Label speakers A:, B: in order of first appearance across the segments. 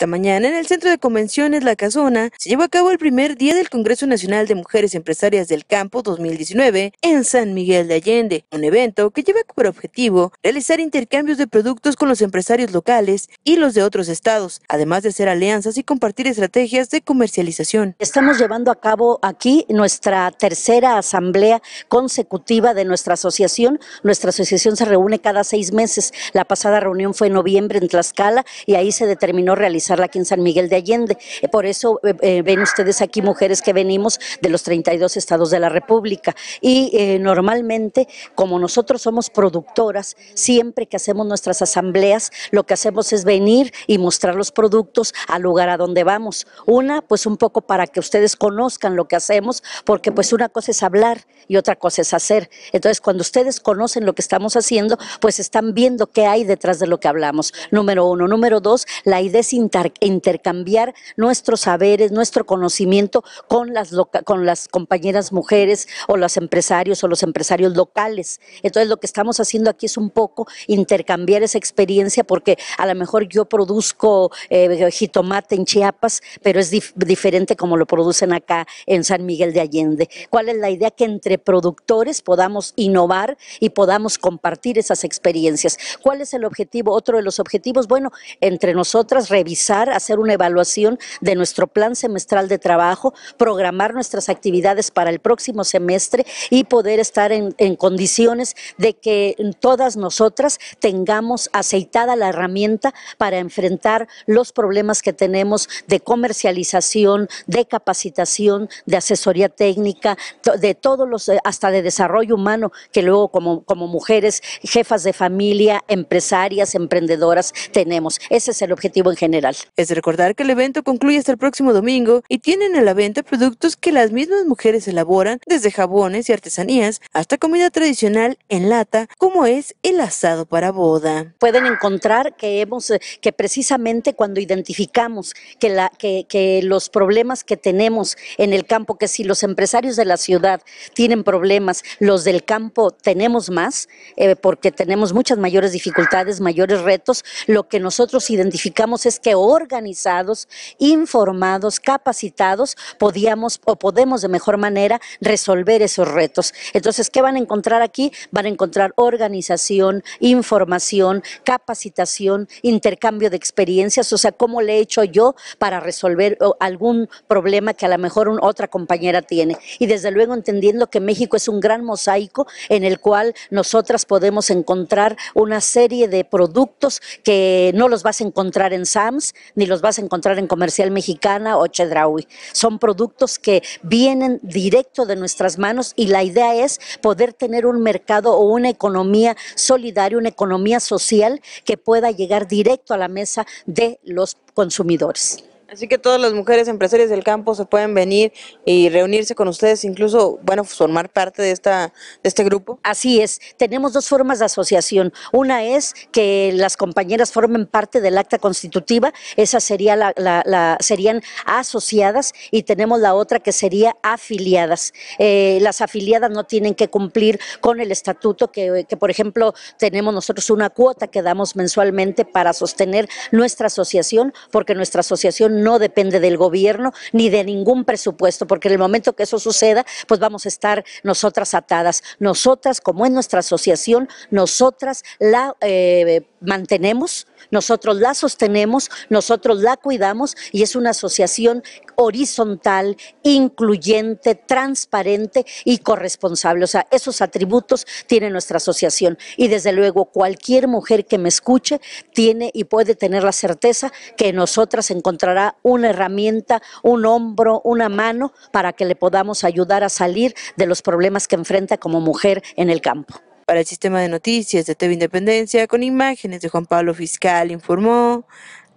A: Esta mañana, en el Centro de Convenciones La Casona, se llevó a cabo el primer día del Congreso Nacional de Mujeres Empresarias del Campo 2019 en San Miguel de Allende, un evento que lleva por objetivo realizar intercambios de productos con los empresarios locales y los de otros estados, además de hacer alianzas y compartir estrategias de comercialización.
B: Estamos llevando a cabo aquí nuestra tercera asamblea consecutiva de nuestra asociación. Nuestra asociación se reúne cada seis meses. La pasada reunión fue en noviembre en Tlaxcala y ahí se determinó realizar aquí en San Miguel de Allende. Eh, por eso eh, eh, ven ustedes aquí mujeres que venimos de los 32 estados de la República. Y normalmente, como nosotros somos productoras, siempre que hacemos nuestras asambleas, lo que hacemos es venir y mostrar los productos al lugar a donde vamos. Una, pues un poco para que ustedes conozcan lo que hacemos, porque pues una cosa es hablar y otra cosa es hacer. Entonces, cuando ustedes conocen lo que estamos haciendo, pues están viendo qué hay detrás de lo que hablamos. Número uno. Número dos, la idea es inter intercambiar nuestros saberes, nuestro conocimiento con las, con las compañeras mujeres o los empresarios o los empresarios locales. Entonces lo que estamos haciendo aquí es un poco intercambiar esa experiencia porque a lo mejor yo produzco eh, jitomate en Chiapas, pero es diferente como lo producen acá en San Miguel de Allende. ¿Cuál es la idea? Que entre productores podamos innovar y podamos compartir esas experiencias. ¿Cuál es el objetivo? Otro de los objetivos, bueno, entre nosotras revisar hacer una evaluación de nuestro plan semestral de trabajo, programar nuestras actividades para el próximo semestre y poder estar en, condiciones de que todas nosotras tengamos aceitada la herramienta para enfrentar los problemas que tenemos de comercialización, de capacitación, de asesoría técnica, de todos los, eh, hasta de desarrollo humano, que luego como, como mujeres, jefas de familia, empresarias, emprendedoras tenemos. Ese es el objetivo en general. Es de recordar que el evento concluye hasta el próximo domingo y tienen a la
A: venta productos que las mismas mujeres elaboran, desde jabones y artesanías hasta comida tradicional en lata, como es el asado para boda.
B: Pueden encontrar que hemos, eh, que precisamente cuando identificamos que, la, que, los problemas que tenemos en el campo, que si los empresarios de la ciudad tienen problemas, los del campo tenemos más, eh, porque tenemos muchas mayores dificultades, mayores retos, lo que nosotros identificamos es que organizados, informados, capacitados, podíamos o podemos de mejor manera resolver esos retos. Entonces, ¿qué van a encontrar aquí? Van a encontrar organización, información, capacitación, intercambio de experiencias, o sea, cómo le he hecho yo para resolver algún problema que a lo mejor otra compañera tiene. Y desde luego entendiendo que México es un gran mosaico en el cual nosotras podemos encontrar una serie de productos que no los vas a encontrar en SAMS, ni los vas a encontrar en Comercial Mexicana o Chedraui. Son productos que vienen directo de nuestras manos y la idea es poder tener un mercado o una economía solidaria, una economía social que pueda llegar directo a la mesa de los consumidores.
A: Así que todas las mujeres empresarias del campo se pueden
B: venir y reunirse con ustedes, incluso, bueno, formar parte de, esta, de este grupo. Así es, tenemos dos formas de asociación. Una es que las compañeras formen parte del acta constitutiva, esas sería la, serían asociadas y tenemos la otra que sería afiliadas. Eh, las afiliadas no tienen que cumplir con el estatuto que, que, por ejemplo, tenemos nosotros una cuota que damos mensualmente para sostener nuestra asociación, porque nuestra asociación no depende del gobierno ni de ningún presupuesto, porque en el momento que eso suceda, pues vamos a estar nosotras atadas. Nosotras, como es nuestra asociación, nosotras la eh, mantenemos, nosotros la sostenemos, nosotros la cuidamos y es una asociación horizontal, incluyente, transparente y corresponsable. O sea, esos atributos tiene nuestra asociación. Y desde luego cualquier mujer que me escuche tiene y puede tener la certeza que nosotras encontrará una herramienta, un hombro, una mano para que le podamos ayudar a salir de los problemas que enfrenta como mujer en el campo
A: para el sistema de noticias de TV Independencia con imágenes de Juan Pablo Fiscal, informó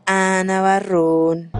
A: Ana Barrón.